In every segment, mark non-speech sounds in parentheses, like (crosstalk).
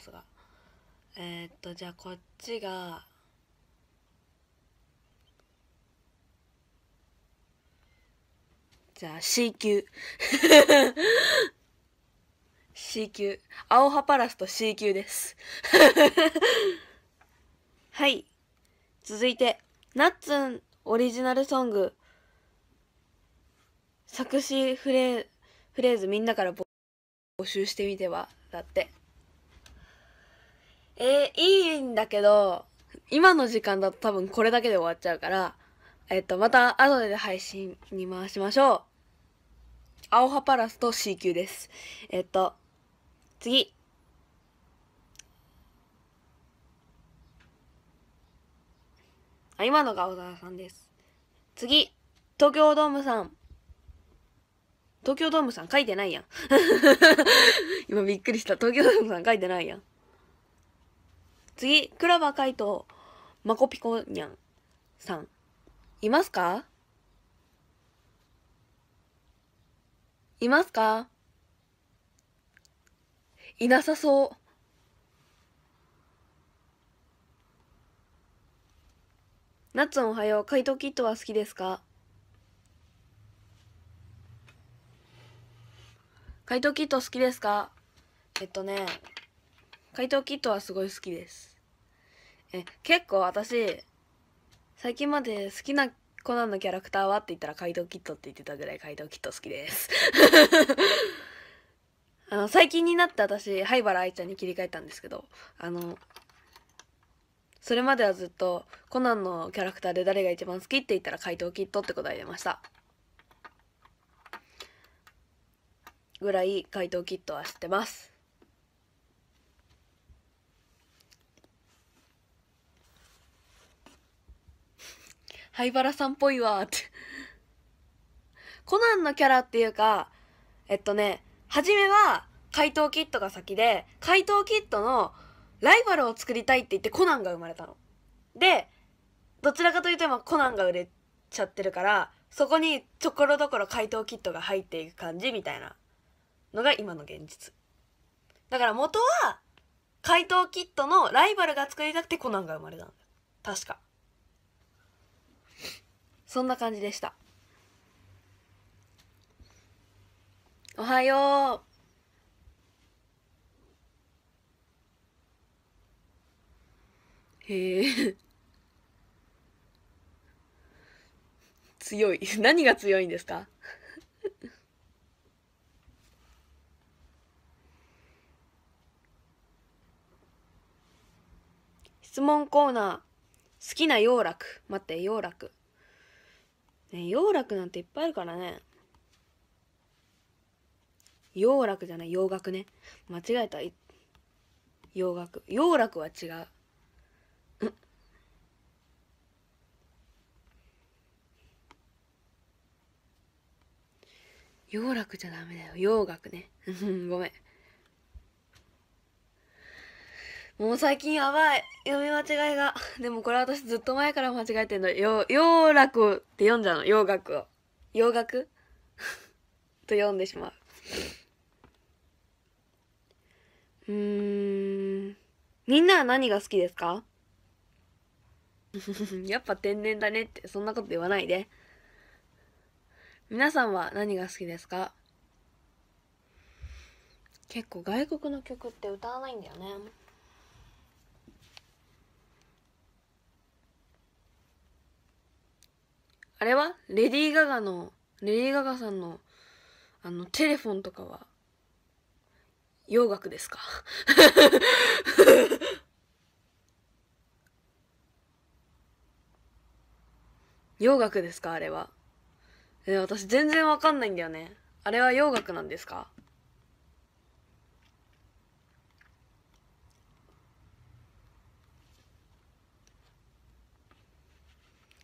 ますがえー、っとじゃあこっちがじゃあ C 級 C 級青葉パラスと C 級ですはい続いてナッツンオリジナルソング作詞フレフレーズみんなから募集してみてはだってえー、いいんだけど、今の時間だと多分これだけで終わっちゃうから、えっ、ー、と、また後で配信に回しましょう。アオハパラスと C 級です。えっ、ー、と、次。あ、今のが小沢さんです。次。東京ドームさん。東京ドームさん書いてないやん。(laughs) 今びっくりした。東京ドームさん書いてないやん。次、倉葉海斗、まこぴこにゃんさん。いますかいますかいなさそう。ナッツおはよう。怪盗キットは好きですか怪盗キット好きですかえっとね、怪盗キットはすごい好きです。え、結構私、最近まで好きなコナンのキャラクターはって言ったら怪盗キットって言ってたぐらい怪盗キット好きです。(laughs) あの、最近になって私、灰原愛ちゃんに切り替えたんですけど、あの、それまではずっとコナンのキャラクターで誰が一番好きって言ったら怪盗キットって答えてました。ぐらい怪盗キットは知ってます。灰原さんっぽいわってコナンのキャラっていうか、えっとね、初めは怪盗キットが先で、怪盗キットのライバルを作りたいって言ってコナンが生まれたの。で、どちらかというと今コナンが売れちゃってるから、そこにところどころ怪盗キットが入っていく感じみたいなのが今の現実。だから元は怪盗キットのライバルが作りたくてコナンが生まれたんだ確か。そんな感じでしたおはようへえ強い何が強いんですか質問コーナー好きな洋楽待って洋楽ね洋楽なんていっぱいあるからね洋楽じゃない洋楽ね間違えた洋楽洋楽は違う洋楽じゃダメだよ洋楽ねごめんもう最近やばい読み間違いが (laughs) でもこれ私ずっと前から間違えてんのよ洋楽って読んじゃうの洋楽を洋楽 (laughs) と読んでしまううーんみんなは何が好きですか (laughs) やっぱ天然だねってそんなこと言わないで皆さんは何が好きですか結構外国の曲って歌わないんだよねあれはレディー・ガガの、レディー・ガガさんの、あの、テレフォンとかは、洋楽ですか (laughs) 洋楽ですかあれは。え、私全然わかんないんだよね。あれは洋楽なんですか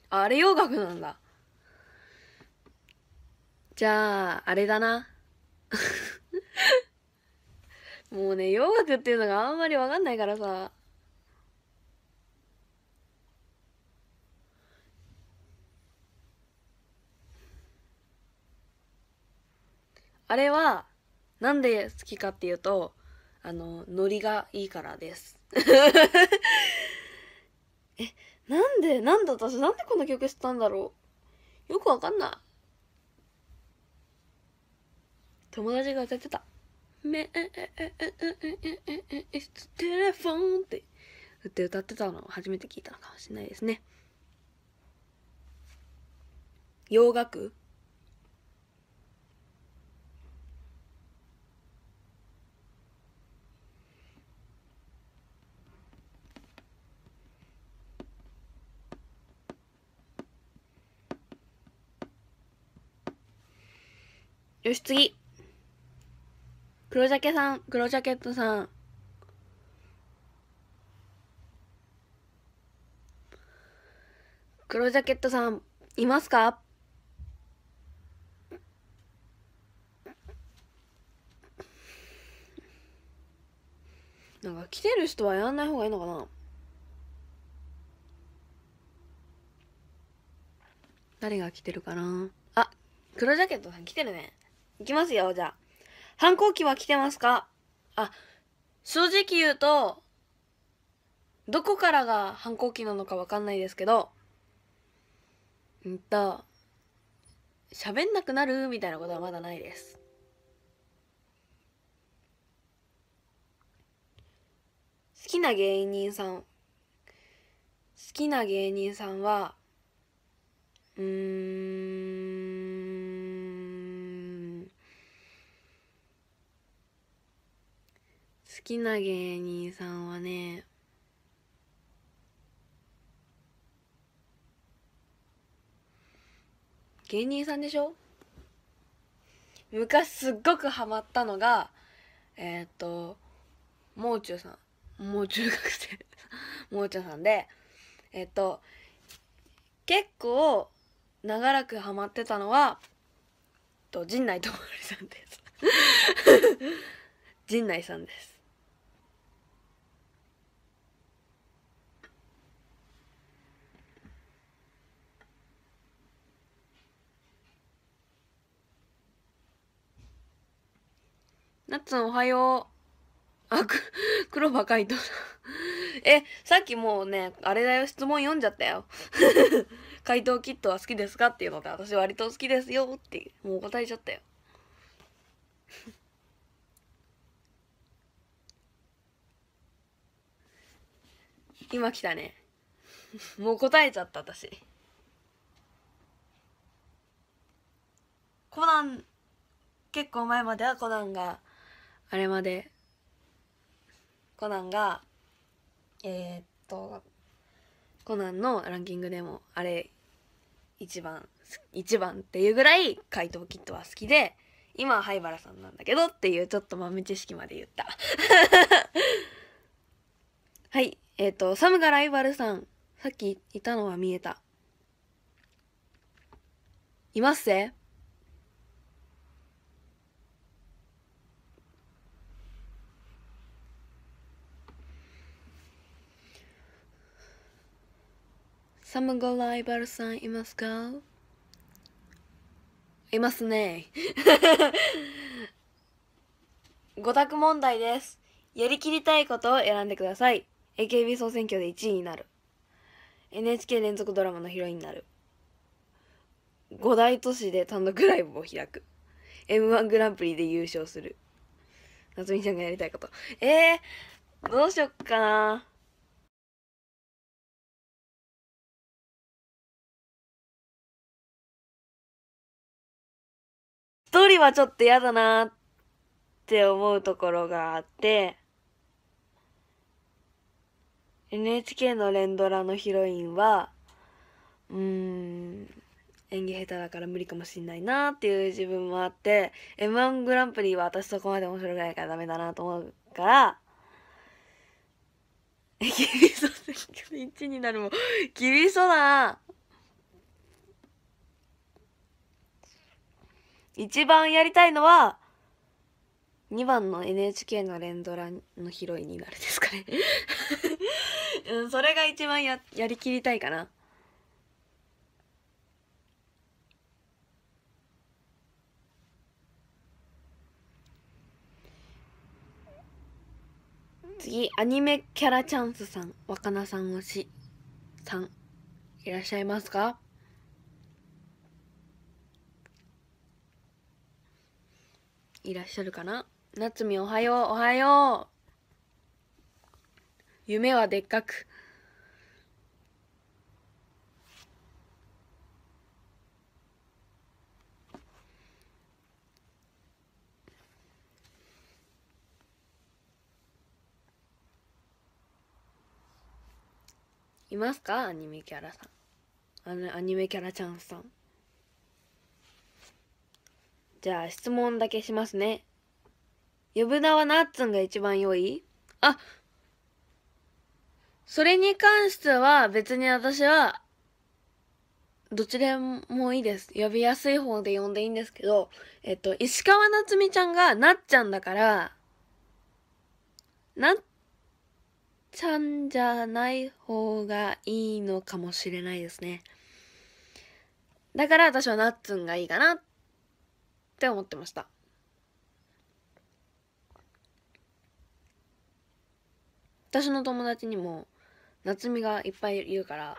あれ洋楽なんだ。じゃあ、あれだな。(laughs) もうね、洋楽っていうのがあんまりわかんないからさ。あれは、なんで好きかっていうと、あの、ノリがいいからです。(laughs) え、なんで、なんだ私、なんでこの曲知ったんだろう。よくわかんない。友達が歌ってた「メイステレフォン」って言って歌ってたのを初めて聞いたのかもしれないですね洋楽よし次黒ジャケさん、黒ジャケットさん。黒ジャケットさん、いますかなんか来てる人はやんない方がいいのかな誰が来てるかなあ黒ジャケットさん来てるねいきますよじゃあ反抗期は来てますかあ、正直言うと、どこからが反抗期なのかわかんないですけど、うんと、喋んなくなるみたいなことはまだないです。好きな芸人さん好きな芸人さんはうんきな芸人さんはね芸人さんでしょ昔すっごくハマったのがえー、っともう中さんもう中学生 (laughs) もう中さんでえー、っと結構長らくハマってたのはと陣内智則さんです (laughs) 陣内さんですなっつんおはよう。あ、く、(laughs) 黒羽海斗 (laughs) え、さっきもうね、あれだよ、質問読んじゃったよ。(laughs) 回答キットは好きですかっていうので、私割と好きですよって、もう答えちゃったよ。今来たね。もう答えちゃった私。コナン、結構前まではコナンがあれまでコナンがえー、っとコナンのランキングでもあれ一番一番っていうぐらい怪盗キットは好きで今は灰原さんなんだけどっていうちょっと豆知識まで言った (laughs) はいえー、っとサムがライバルさんさっきいたのは見えたいますぜ、ねサムゴライバルさんいますかいますね。(laughs) 五択問題です。やりきりたいことを選んでください。AKB 総選挙で1位になる。NHK 連続ドラマのヒロインになる。五大都市で単独ライブを開く。M1 グランプリで優勝する。夏美ちゃんがやりたいこと。えー、どうしよっかな。一人はちょっと嫌だなって思うところがあって、NHK の連ドラのヒロインは、うーん、演技下手だから無理かもしんないなっていう自分もあって、M1 グランプリは私そこまで面白くないからダメだなと思うから、そう、1になるも、厳しそうだな一番やりたいのは、2番の NHK の連ドラのヒロインになるですかね (laughs) うん、それが一番ややりきりたいかな。次、アニメキャラチャンスさん、若菜さん推しさん、いらっしゃいますかいらっしゃるかななつみおはようおはよう夢はでっかくいますかアニメキャラさんあのアニメキャラちゃんさんじゃあ質問だけしますね。呼ぶ名はなっつんが一番良いあ、それに関しては別に私は、どちらもいいです。呼びやすい方で呼んでいいんですけど、えっと、石川夏美ちゃんがなっちゃんだから、なっちゃんじゃない方がいいのかもしれないですね。だから私はなっつんがいいかなっって思ってました。私の友達にも夏美がいっぱいいるから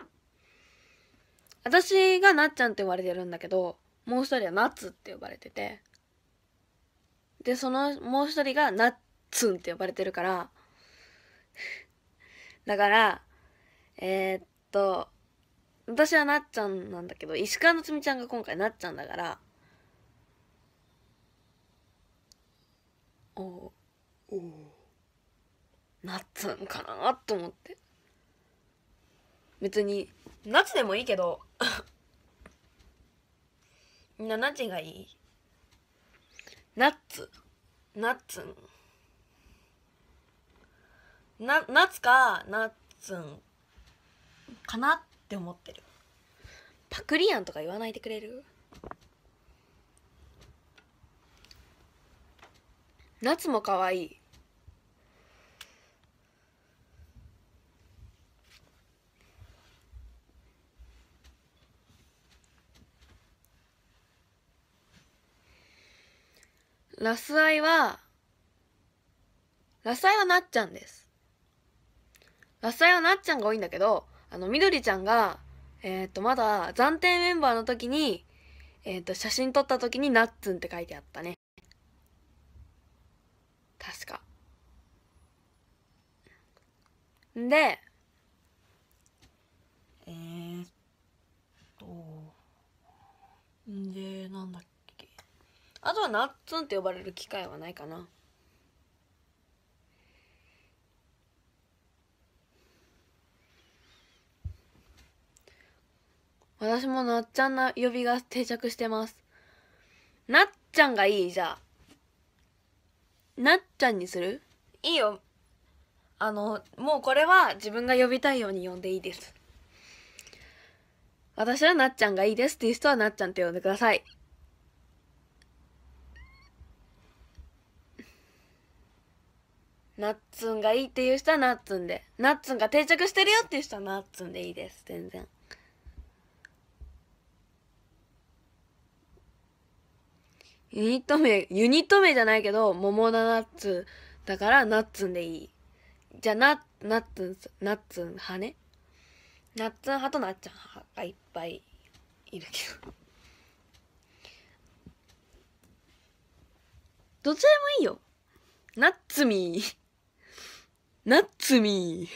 私がなっちゃんって呼ばれてるんだけどもう一人はなっつって呼ばれててでそのもう一人がなっつんって呼ばれてるから (laughs) だからえー、っと私はなっちゃんなんだけど石川夏美ちゃんが今回なっちゃんだからおおなっつんかなと思って別に夏でもいいけど (laughs) みんな何がいいナッツナッツンなツかナッツンかなって思ってるパクリアンとか言わないでくれる夏も可愛いラスアイは、ラスアイはなっちゃんです。ラスアイはなっちゃんが多いんだけど、あの、みどりちゃんが、えっ、ー、と、まだ暫定メンバーの時に、えっ、ー、と、写真撮った時になっつんって書いてあったね。確かでえー、っとでなんだっけあとはナッツンって呼ばれる機会はないかな私もなっちゃんな呼びが定着してますなっちゃんがいいじゃあなっちゃんにするいいよあのもうこれは自分が呼びたいように呼んでいいです私はなっちゃんがいいですっていう人はなっちゃんって呼んでくださいナッツンがいいっていう人はナッツンでナッツンが定着してるよっていう人はナッツンでいいです全然ユニット名、ユニット名じゃないけど、桃田ナッツだからナッツンでいい。じゃあ、ナナッツン、ナッツン派ね。ナッツン派となっちゃん派がいっぱいいるけど。どちらもいいよ。ナッツミー。ナッツミー。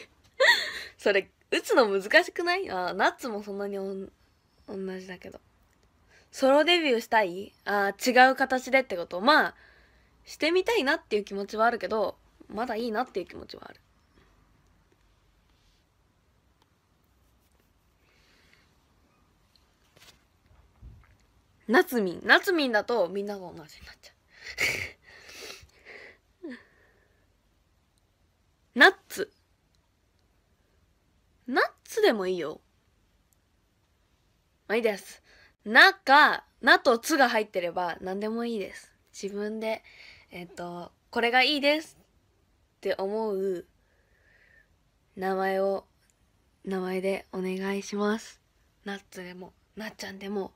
それ、打つの難しくないあナッツもそんなにお同じだけど。ソロデビューしたいあ違う形でってことまあしてみたいなっていう気持ちはあるけどまだいいなっていう気持ちはあるなつみんなつみんだとみんなが同じになっちゃう (laughs) ナッツナッツでもいいよまあいいですなか、なとつが入ってれば何でもいいです。自分で、えっ、ー、と、これがいいですって思う名前を、名前でお願いします。なっつでも、なっちゃんでも、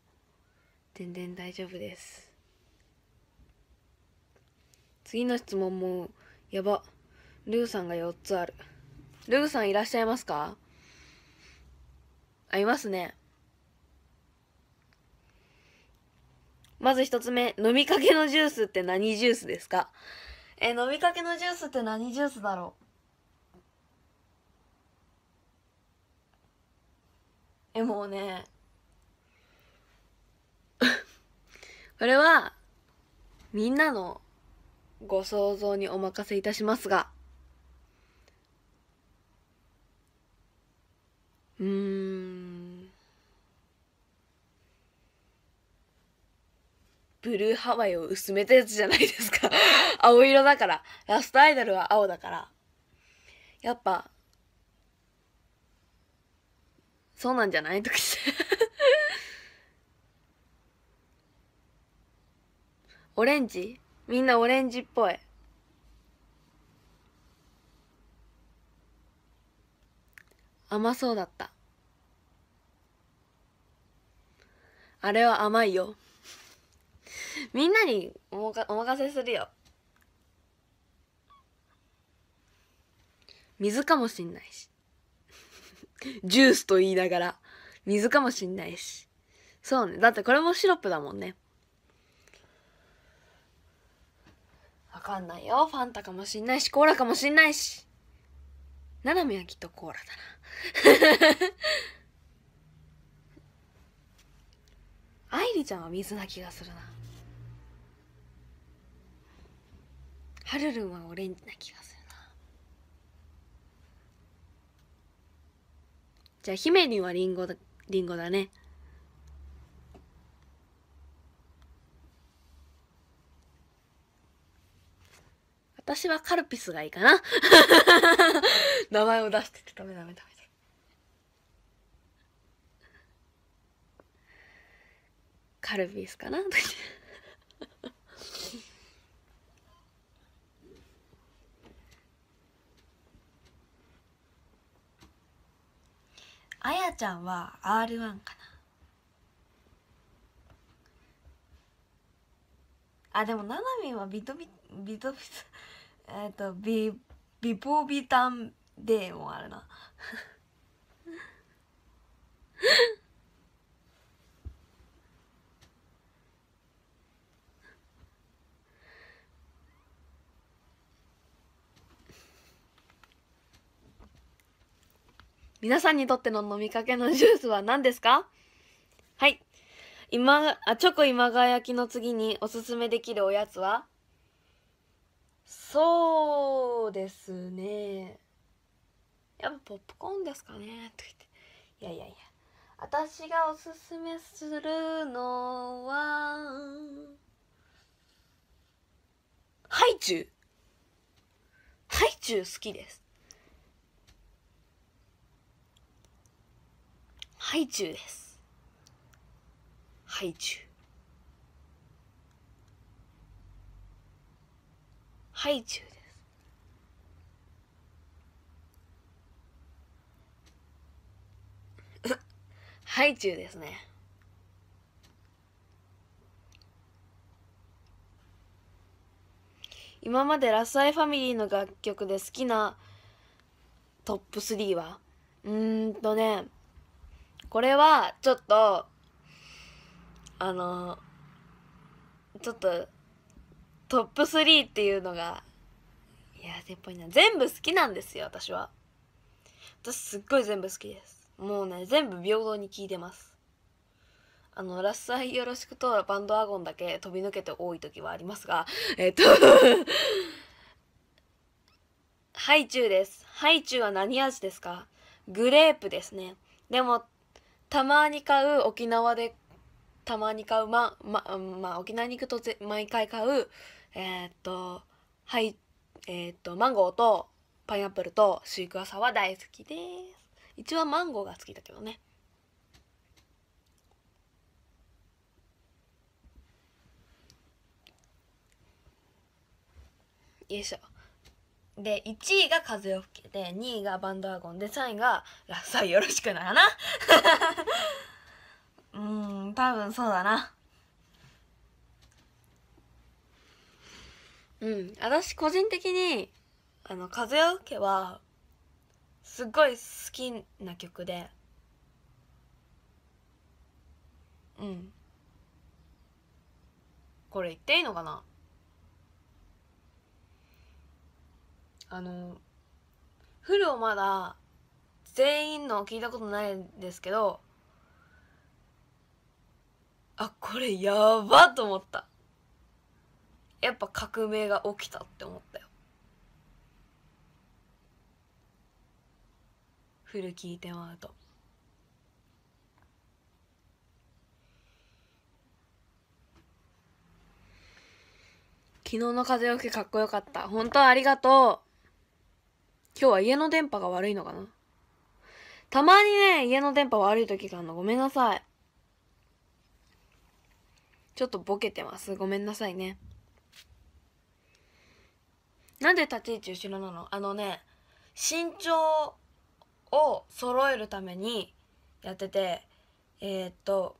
全然大丈夫です。次の質問も、やば。ルーさんが4つある。ルーさんいらっしゃいますかあ、いますね。まず一つ目、飲みかけのジュースって何ジュースですかえ飲みかけのジュースって何ジュースだろうえ、もうね、(laughs) これは、みんなのご想像にお任せいたしますが、うーん。ブルーハワイを薄めたやつじゃないですか (laughs) 青色だから。ラストアイドルは青だから。やっぱ、そうなんじゃないとかして。(laughs) オレンジみんなオレンジっぽい。甘そうだった。あれは甘いよ。(laughs) みんなにおもかお任せするよ水かもしんないし (laughs) ジュースと言いながら水かもしんないしそうねだってこれもシロップだもんねわかんないよファンタかもしんないしコーラかもしんないしナナミはきっとコーラだな (laughs) 愛梨ちゃんは水な気がするなハルルンはオレンジな気がするなじゃあ姫にはリンゴだリンゴだね私はカルピスがいいかな (laughs) 名前を出しててダメダメダメカルピスかなあやちゃんは R1 かなあでもななみんはビトビビトビトえっ、とビビポビタンデーもあるな (laughs) 皆さんにとっての飲みかけのジュースは何ですかはい。今、あ、チョコ今川焼きの次におすすめできるおやつはそうですね。やっぱポップコーンですかねと言って。いやいやいや。私がおすすめするのは、ハイチュウハイチュウ好きです。ハイチュウです。ハイチュウ。ハイチュウです。(laughs) ハイチュウですね。今までラスアイファミリーの楽曲で好きなトップ3はうーんとねこれはちょっとあのちょっとトップ3っていうのがいやでっぽいな全部好きなんですよ私は私すっごい全部好きですもうね全部平等に聴いてますあの、ラッサイよろしくとバンドワゴンだけ飛び抜けて多い時はありますが、えっと (laughs) ハイチュウです。ハイチュウは何味ですかグレープですね。でも、たまに買う沖縄でたまに買うまままあ沖縄に行くと毎回買うえー、っとはいえー、っとマンゴーとパイナップルとシークワーサーは大好きです一番マンゴーが好きだけどねよいしょで1位が風よ吹けで2位がバンドワゴンで3位がラッサイよろしくならな (laughs) うん多分そうだなうん私個人的にあの風よ吹けはすっごい好きな曲でうんこれ言っていいのかなあのフルをまだ全員の聞いたことないんですけどあこれやばと思ったやっぱ革命が起きたって思ったよフル聞いてもらうと。昨日の風よけかっこよかった。本当ありがとう。今日は家の電波が悪いのかなたまにね、家の電波悪い時があるの。ごめんなさい。ちょっとボケてます。ごめんなさいね。なんで立ち位置後ろなのあのね、身長を揃えるためにやってて、えー、っと、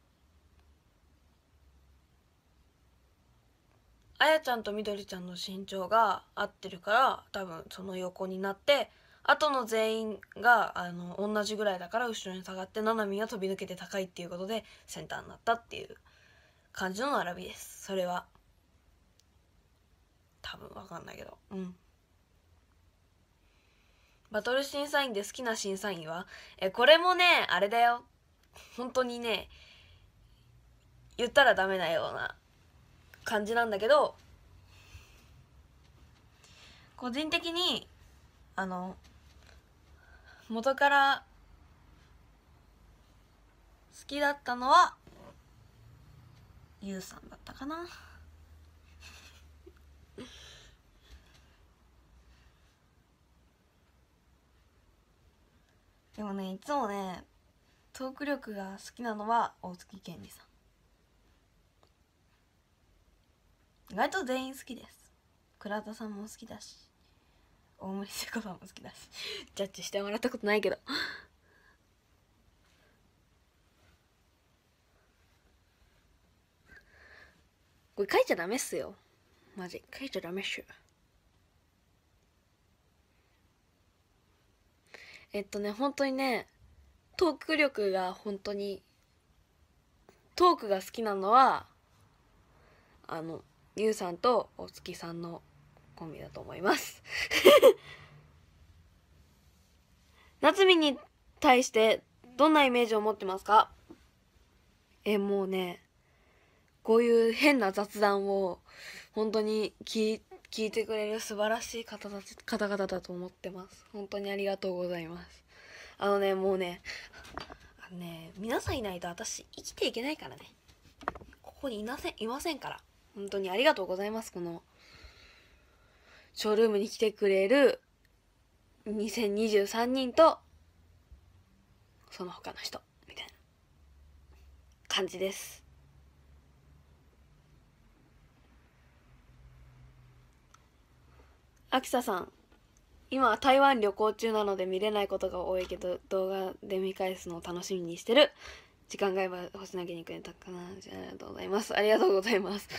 あやちゃんとみどりちゃんの身長が合ってるから多分その横になってあとの全員があの同じぐらいだから後ろに下がってななみが飛び抜けて高いっていうことでセンターになったっていう感じの並びですそれは多分分かんないけどうんバトル審査員で好きな審査員はえこれもねあれだよ本当にね言ったらダメなような感じなんだけど個人的にあの元から好きだったのはゆうさんだったかなでもねいつもねトーク力が好きなのは大月健二さん意外と全員好きです倉田さんも好きだし大森聖子さんも好きだしジャッジしてもらったことないけどこれ書いちゃダメっすよマジ書いちゃダメっしょえっとね本当にねトーク力が本当にトークが好きなのはあのゆうさんとお月さんのコンビだと思います (laughs) 夏美に対してどんなイメージを持ってますかえもうねこういう変な雑談を本当に聞いてくれる素晴らしい方ち方々だと思ってます本当にありがとうございますあのねもうねあのね皆さんいないと私生きていけないからねここにいませんいませんから本当にありがとうございます。この、ショールームに来てくれる2023人と、その他の人、みたいな感じです。あきささん、今は台湾旅行中なので見れないことが多いけど、動画で見返すのを楽しみにしてる。時間があれば星投げにくれたかなありがとうございますありがとうございます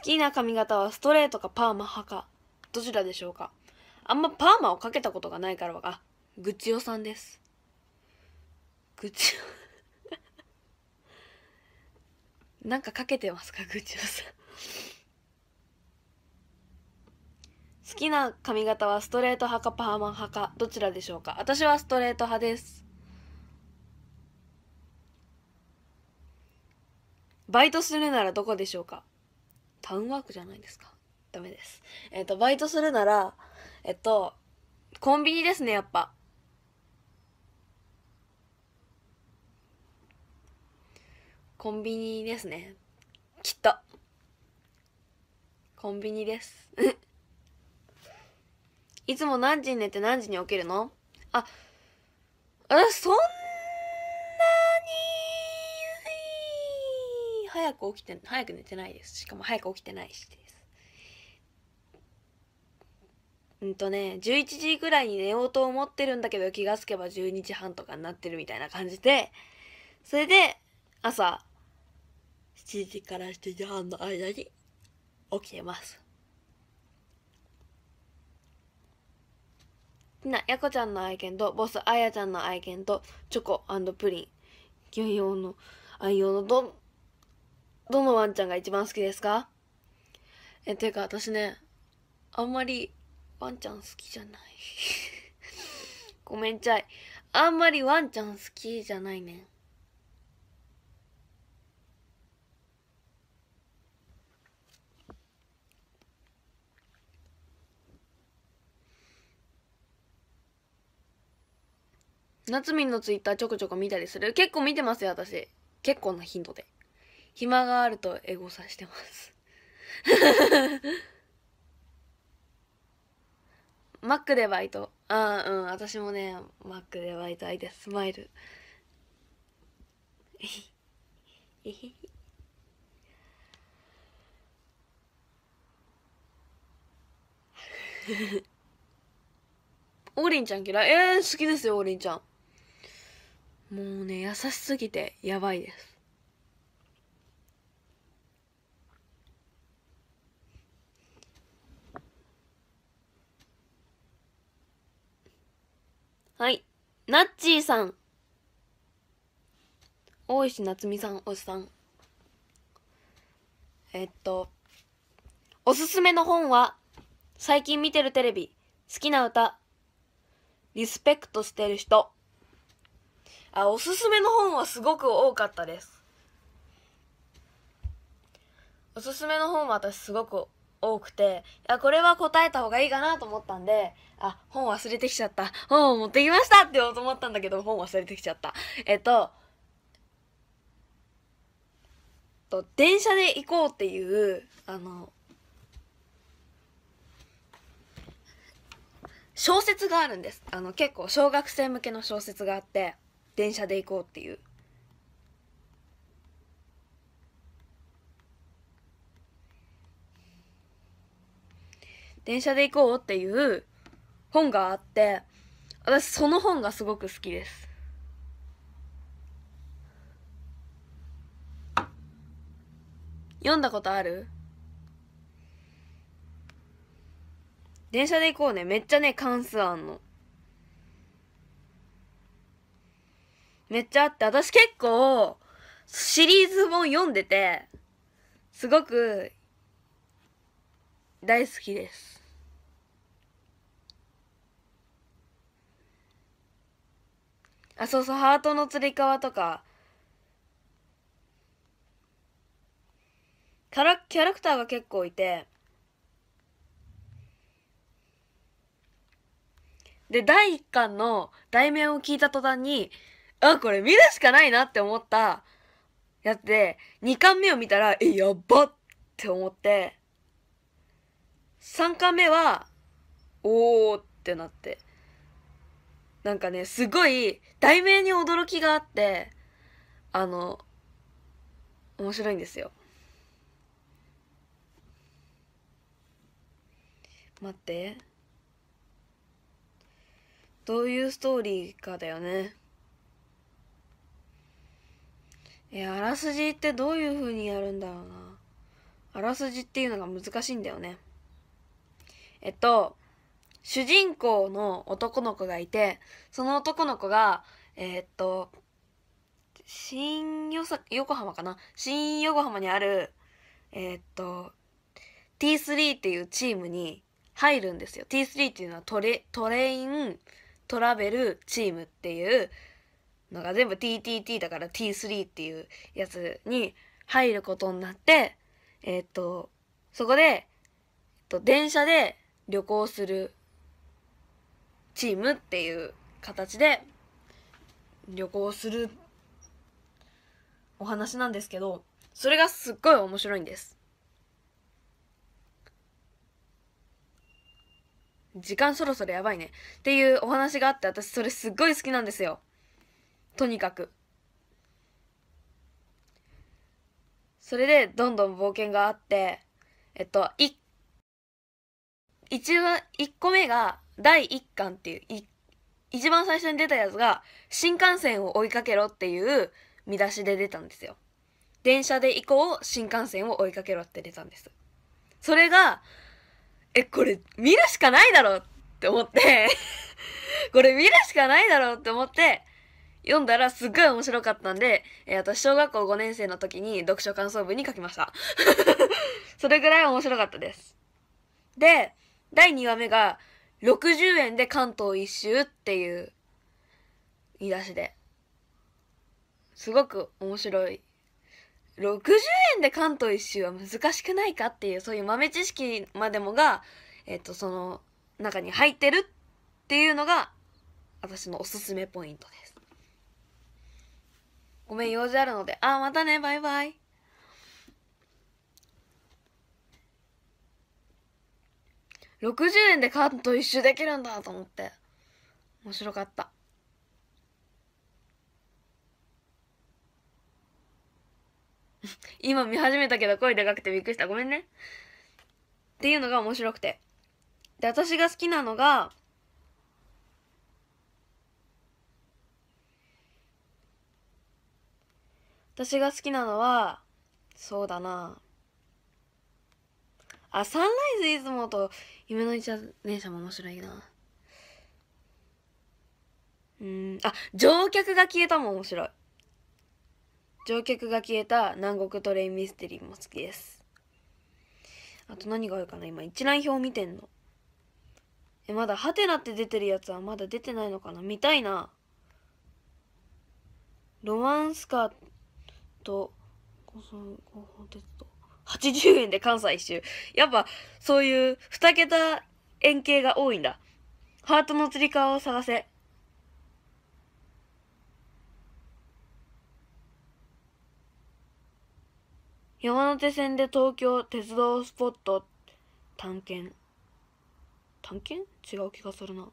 好きな髪型はストレートかパーマ派かどちらでしょうかあんまパーマをかけたことがないからはあぐちおさんですぐちおなんかかけてますかぐちおさん好きな髪型はストレート派かパーマ派かどちらでしょうか私はストレート派ですバイトするならどこでしょうかタウンワークじゃないですか。ダメです。えっ、ー、と、バイトするなら、えっと、コンビニですね、やっぱ。コンビニですね。きっと。コンビニです。(laughs) いつも何時に寝て何時に起きるのあ、あそんな早く起きて早く寝てないですしかも早く起きてないしですうんとね11時ぐらいに寝ようと思ってるんだけど気がつけば12時半とかになってるみたいな感じでそれで朝7時から7時半の間に起きてますな、やこちゃんの愛犬と、ボス、あやちゃんの愛犬と、チョコプリン、牛用の、愛用のど、どのワンちゃんが一番好きですかえ、ていうか私ね、あんまりワンちゃん好きじゃない (laughs) ごめんちゃい。あんまりワンちゃん好きじゃないねなつみのツイッターちょこちょこ見たりする結構見てますよ私結構な頻度で暇があるとエゴサしてます (laughs) マックでバイトああうん私もねマックでバイト相手スマイルえひえひ王林ちゃん嫌いえー、好きですよ王林ちゃんもうね優しすぎてやばいですはい。ナッチーさん。大石夏美さん、おっさん。えっと、おすすめの本は、最近見てるテレビ、好きな歌、リスペクトしてる人。あ、おすすめの本はすごく多かったです。おすすめの本は私すごく多くてや、これは答えた方がいいかなと思ったんであ本忘れてきちゃった本を持ってきましたって思ったんだけど本忘れてきちゃったえっとと電車で行こうっていうあの小説があるんですあの結構小学生向けの小説があって電車で行こうっていう電車で行こうっていう本があって、私その本がすごく好きです。読んだことある電車で行こうね。めっちゃね、関数あんの。めっちゃあって、私結構、シリーズ本読んでて、すごく大好きです。あ、そうそう、ハートのつり革とか、キャラ、キャラクターが結構いて、で、第1巻の題名を聞いた途端に、あ、これ見るしかないなって思ったやって2巻目を見たら、え、やばって思って、3巻目は、おおってなって。なんかね、すごい、題名に驚きがあって、あの、面白いんですよ。待って。どういうストーリーかだよね。え、あらすじってどういうふうにやるんだろうな。あらすじっていうのが難しいんだよね。えっと、主人公の男の子がいて、その男の子が、えー、っと、新横浜かな新横浜にある、えー、っと、T3 っていうチームに入るんですよ。T3 っていうのはトレトレイントラベルチームっていうのが全部 TTT だから T3 っていうやつに入ることになって、えー、っと、そこで、えっと、電車で旅行するチームっていう形で旅行するお話なんですけど、それがすっごい面白いんです。時間そろそろやばいね。っていうお話があって、私それすっごい好きなんですよ。とにかく。それで、どんどん冒険があって、えっと、1一番、一個目が第一巻っていう、一番最初に出たやつが新幹線を追いかけろっていう見出しで出たんですよ。電車で行こう、新幹線を追いかけろって出たんです。それが、え、これ見るしかないだろって思って (laughs) これ見るしかないだろって思って、読んだらすっごい面白かったんで、えー、私小学校5年生の時に読書感想文に書きました (laughs) それぐらい面白かったです。で、第2話目が60円で関東一周っていう言い出しで。すごく面白い。60円で関東一周は難しくないかっていう、そういう豆知識までもが、えっ、と、その中に入ってるっていうのが、私のおすすめポイントです。ごめん、用事あるので。あ、またね、バイバイ。60円で関東一周できるんだと思って面白かった (laughs) 今見始めたけど声でかくてびっくりしたごめんねっていうのが面白くてで私が好きなのが私が好きなのはそうだなあ、サンライズ出雲と夢の一年んも面白いな。うん、あ、乗客が消えたも面白い。乗客が消えた南国トレインミステリーも好きです。あと何があるかな今一覧表見てんの。え、まだハテナって出てるやつはまだ出てないのかな見たいな。ロマンスカーと、ごそごほ鉄と。80円で関西一周。やっぱ、そういう2桁円形が多いんだ。ハートのつり革を探せ。山手線で東京鉄道スポット探検。探検違う気がするな。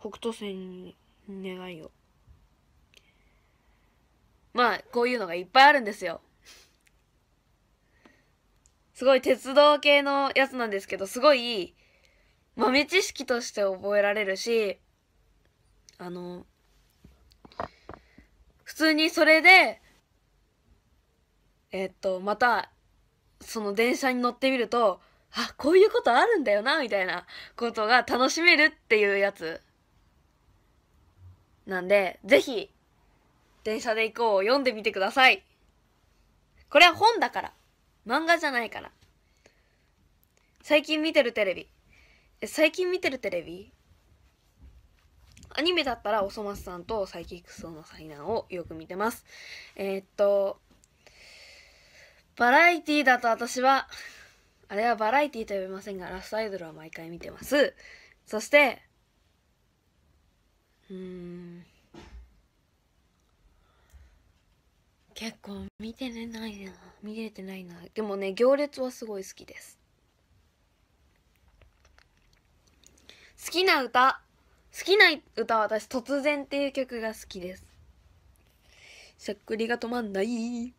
北斗線に願いを。まあ、こういうのがいっぱいあるんですよ。すごい鉄道系のやつなんですけど、すごい豆知識として覚えられるし、あの、普通にそれで、えっと、また、その電車に乗ってみると、あ、こういうことあるんだよな、みたいなことが楽しめるっていうやつ。なんで、ぜひ、電車で行こうを読んでみてください。これは本だから。漫画じゃないから。最近見てるテレビ。え、最近見てるテレビアニメだったらおそ松さんとサイキックスの災難をよく見てます。えー、っと、バラエティだと私は、あれはバラエティと呼びませんが、ラストアイドルは毎回見てます。そして、うーん、結構見てないな見れてないなでもね行列はすごい好きです好きな歌好きな歌は私「突然」っていう曲が好きですしゃっくりが止まんない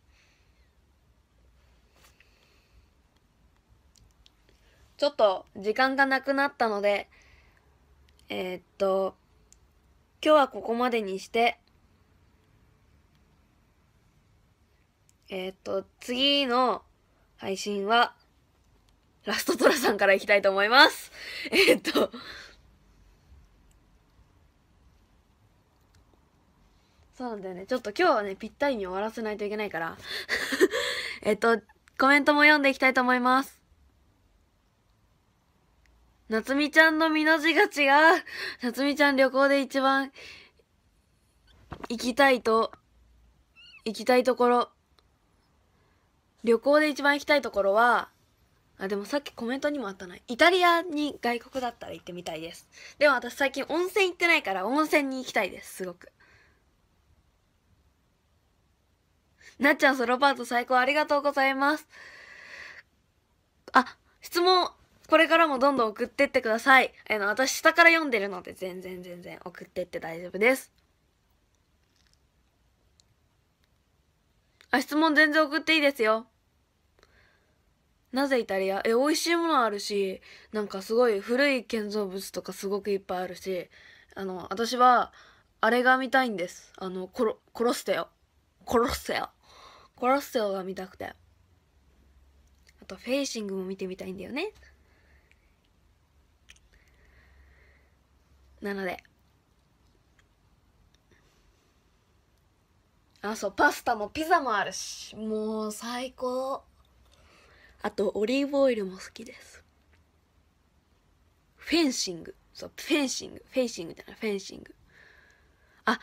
ちょっと時間がなくなったのでえー、っと今日はここまでにしてえー、っと、次の配信は、ラストトラさんからいきたいと思います。(laughs) えー、っと、そうなんだよね。ちょっと今日はね、ぴったりに終わらせないといけないから。(laughs) えっと、コメントも読んでいきたいと思います。夏美ちゃんの身の字が違う。夏美ちゃん旅行で一番行きたいと、行きたいところ。旅行で一番行きたいところはあでもさっきコメントにもあったなイタリアに外国だったら行ってみたいですでも私最近温泉行ってないから温泉に行きたいですすごくなっちゃんソロパート最高ありがとうございますあ質問これからもどんどん送ってってくださいあの私下から読んでるので全然全然送ってって大丈夫ですあ質問全然送っていいですよなぜイタリアえ、美味しいものあるし、なんかすごい古い建造物とかすごくいっぱいあるし、あの、私は、あれが見たいんです。あの、コロ、コロステオ。コロステオ。コロステオが見たくて。あと、フェイシングも見てみたいんだよね。なので。あ、そう、パスタもピザもあるし、もう最高。あとオリーブオイルも好きですフェンシングそうフェンシングフェンシングじゃないフェンシングあ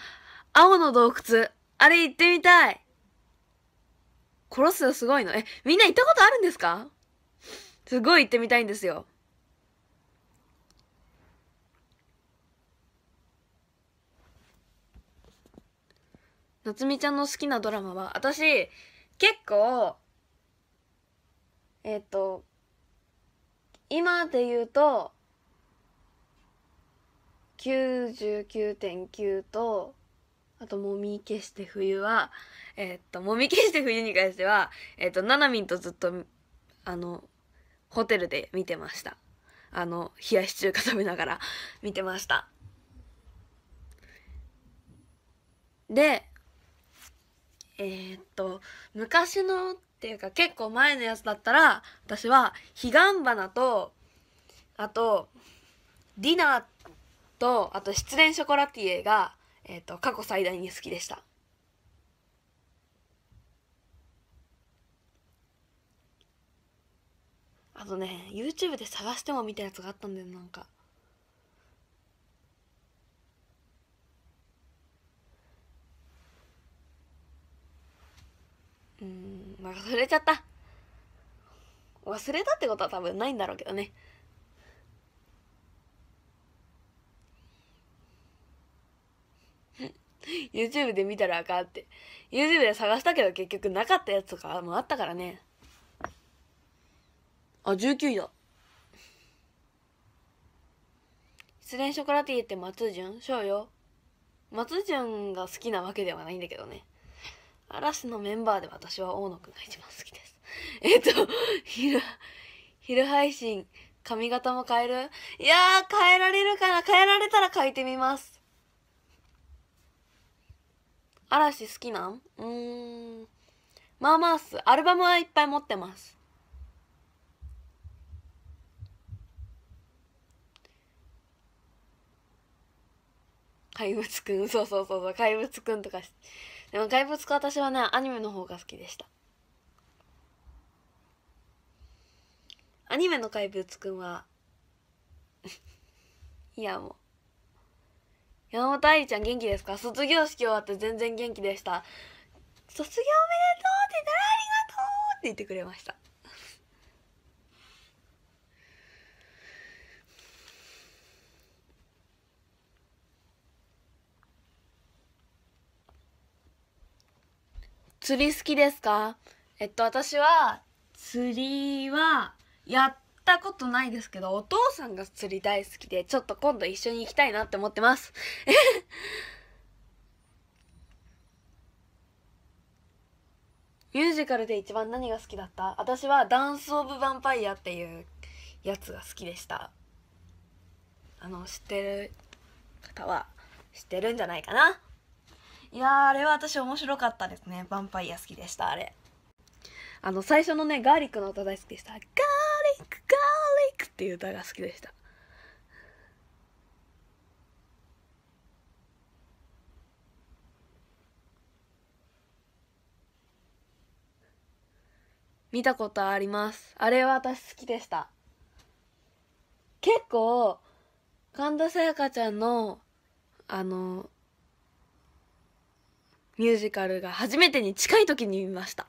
青の洞窟あれ行ってみたい殺すよすごいのえみんな行ったことあるんですかすごい行ってみたいんですよ夏美ちゃんの好きなドラマは私結構えっ、と今で言うと99.9とあと、もみ消して冬は、えっと、もみ消して冬に関しては、えっと、ななみんとずっと、あの、ホテルで見てました。あの、冷やし中華食べながら見てました。で、えー、っと、昔のっていうか結構前のやつだったら私は彼岸花とあとディナーとあと失恋ショコラティエが、えーと、過去最大に好きでした。あとね YouTube で探しても見たやつがあったんだよなんか。うん忘れちゃった忘れたってことは多分ないんだろうけどねうん (laughs) YouTube で見たらあかんって YouTube で探したけど結局なかったやつとかもあったからねあ19位だ失恋ショコラティエって松潤そうよ松潤が好きなわけではないんだけどね嵐のメンバーで私は大野くんが一番好きです。えっと、昼、昼配信、髪型も変えるいやー、変えられるかな変えられたら変えてみます。嵐好きなんうーん。まあまあっす。アルバムはいっぱい持ってます。怪物くん、そうそうそうそう、怪物くんとかでも怪物か私はねアニメの方が好きでしたアニメの怪物くんは (laughs) いやもう山本愛理ちゃん元気ですか卒業式終わって全然元気でした卒業おめでとうって言ったらありがとうって言ってくれました釣り好きですかえっと私は釣りはやったことないですけどお父さんが釣り大好きでちょっと今度一緒に行きたいなって思ってます (laughs) ミュージカルで一番何が好きだった私はダンス・オブ・ヴァンパイアっていうやつが好きでしたあの知ってる方は知ってるんじゃないかないやあれは私面白かったですねヴァンパイア好きでしたあれあの最初のねガーリックの歌大好きでしたガーリックガーリックっていう歌が好きでした見たことありますあれは私好きでした結構神田沙也加ちゃんのあのミュージカルが初めてに近い時に見ました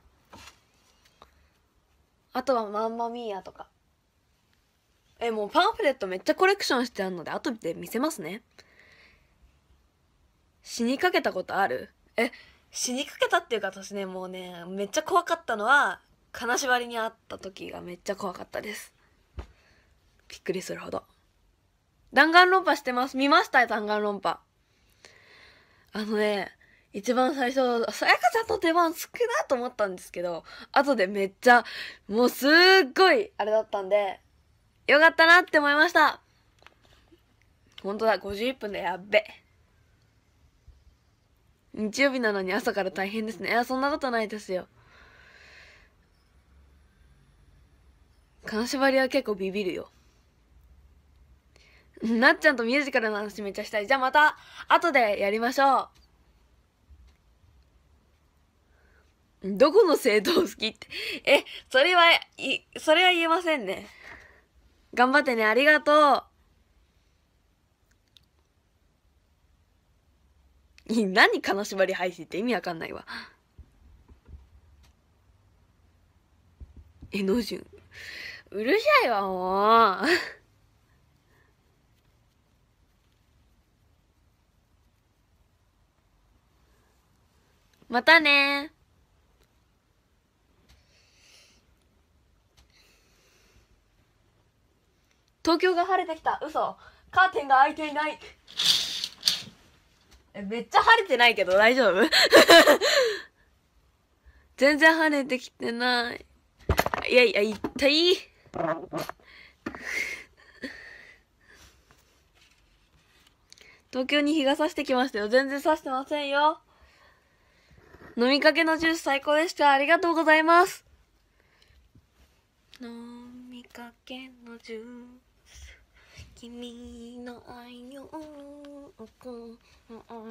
あとは「マンマミーア」とかえもうパンフレットめっちゃコレクションしてあるので後で見せますね死にかけたことあるえ死にかけたっていうか私ねもうねめっちゃ怖かったのは金縛りにあった時がめっちゃ怖かったですびっくりするほど弾丸論破してます見ました弾丸論破あのね一番最初、さやかちゃんの出番少なと思ったんですけど、後でめっちゃ、もうすっごい、あれだったんで、よかったなって思いました。ほんとだ、51分でやっべ。日曜日なのに朝から大変ですね。いや、そんなことないですよ。金縛りは結構ビビるよ。なっちゃんとミュージカルの話めっちゃしたい。じゃあまた、後でやりましょう。どこの政党好きって。え、それは、い、それは言えませんね。頑張ってね、ありがとう。い、(laughs) 何金縛り廃止って意味わかんないわ。えのじゅん。うるさいわ、もう。(laughs) またね東京が晴れてきた嘘カーテンが開いていないえめっちゃ晴れてないけど大丈夫 (laughs) 全然晴れてきてないいやいや一体東京に日が差してきましたよ全然差してませんよ飲みかけのジュース最高でしたありがとうございます飲みかけのジュース君の愛をん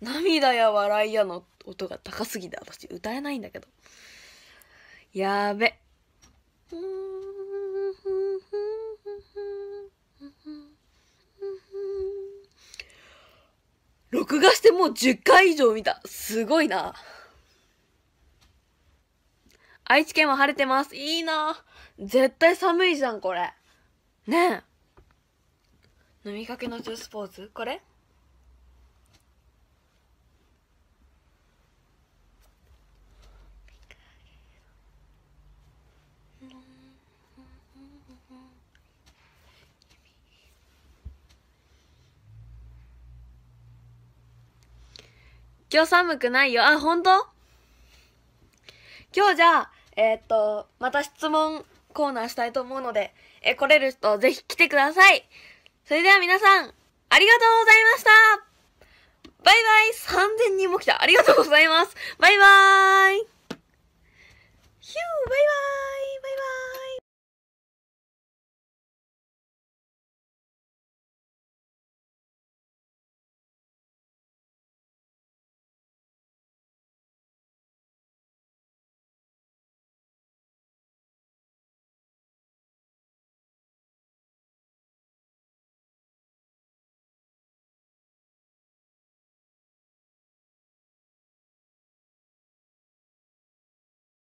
涙や笑いやの音が高すぎて私歌えないんだけどやべ録画してもう10回以上見たすごいな愛知県は晴れてます。いいな絶対寒いじゃん、これ。ねえ。飲みかけのースポーズこれ今日寒くないよ。あ、本当今日じゃあ、えー、っと、また質問コーナーしたいと思うので、えー、来れる人ぜひ来てください。それでは皆さん、ありがとうございましたバイバイ !3000 人も来たありがとうございますバイバーイヒューバイバーイバイバーイ